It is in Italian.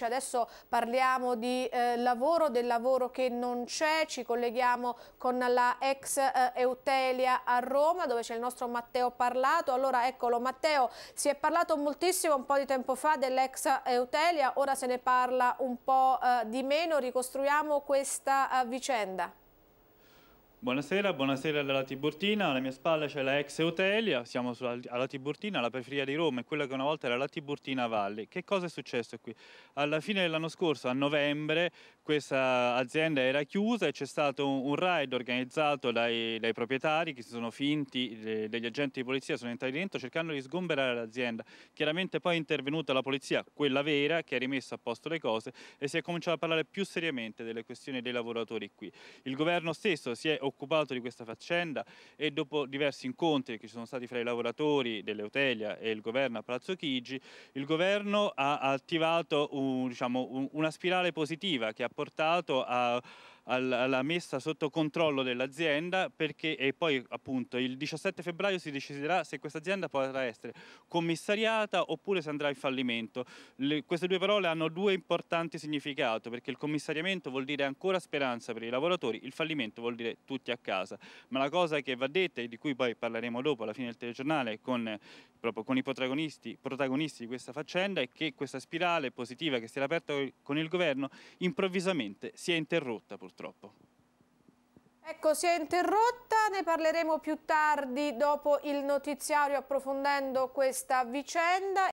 Cicci, cioè, adesso parliamo di eh, lavoro, del lavoro che non c'è, ci colleghiamo con la ex eh, Eutelia a Roma dove c'è il nostro Matteo Parlato, allora eccolo Matteo, si è parlato moltissimo un po' di tempo fa dell'ex Eutelia, ora se ne parla un po' eh, di meno, ricostruiamo questa eh, vicenda. Buonasera, buonasera dalla Tiburtina, alla mia spalla c'è la ex Eutelia, siamo sulla, alla Tiburtina, alla periferia di Roma, quella che una volta era la Tiburtina Valli. Che cosa è successo qui? Alla fine dell'anno scorso, a novembre, questa azienda era chiusa e c'è stato un, un raid organizzato dai, dai, proprietari che si sono finti le, degli agenti di polizia, sono entrati dentro cercando di sgomberare l'azienda. Chiaramente poi è intervenuta la polizia, quella vera, che ha rimesso a posto le cose e si è cominciato a parlare più seriamente delle questioni dei lavoratori qui. Il governo stesso si è occupato di questa faccenda e dopo diversi incontri che ci sono stati fra i lavoratori dell'Eutelia e il governo a Palazzo Chigi, il governo ha attivato un, diciamo, un, una spirale positiva che ha portato portato a alla messa sotto controllo dell'azienda perché e poi appunto il 17 febbraio si deciderà se questa azienda potrà essere commissariata oppure se andrà in fallimento. Le, queste due parole hanno due importanti significati perché il commissariamento vuol dire ancora speranza per i lavoratori, il fallimento vuol dire tutti a casa. Ma la cosa che va detta e di cui poi parleremo dopo alla fine del telegiornale con, proprio con i protagonisti, protagonisti di questa faccenda è che questa spirale positiva che si era aperta con il governo improvvisamente si è interrotta purtroppo purtroppo. Ecco, si è interrotta, ne parleremo più tardi dopo il notiziario approfondendo questa vicenda.